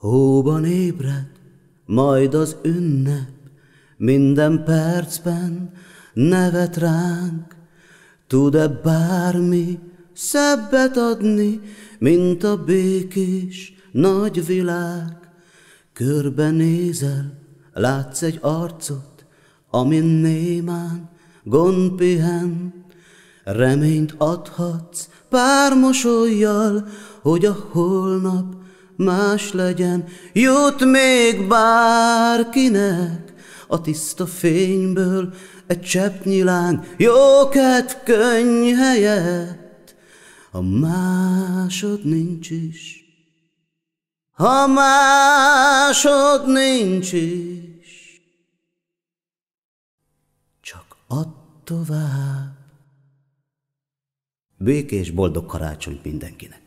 Hóban ébred, majd az ünnep, minden percben nevet ránk. Tud-e bármi szebbet adni, mint a békés nagy világ? Körbenézel, látsz egy arcot, amin némán gond pihen. Reményt adhatsz pár mosolyjal, hogy a holnap más legyen, jut még bárkinek a tiszta fényből egy cseppnyi lány, jóket könny helyett, ha másod nincs is. Ha másod nincs is, csak add tovább. Békés, boldog karácsonyt mindenkinek!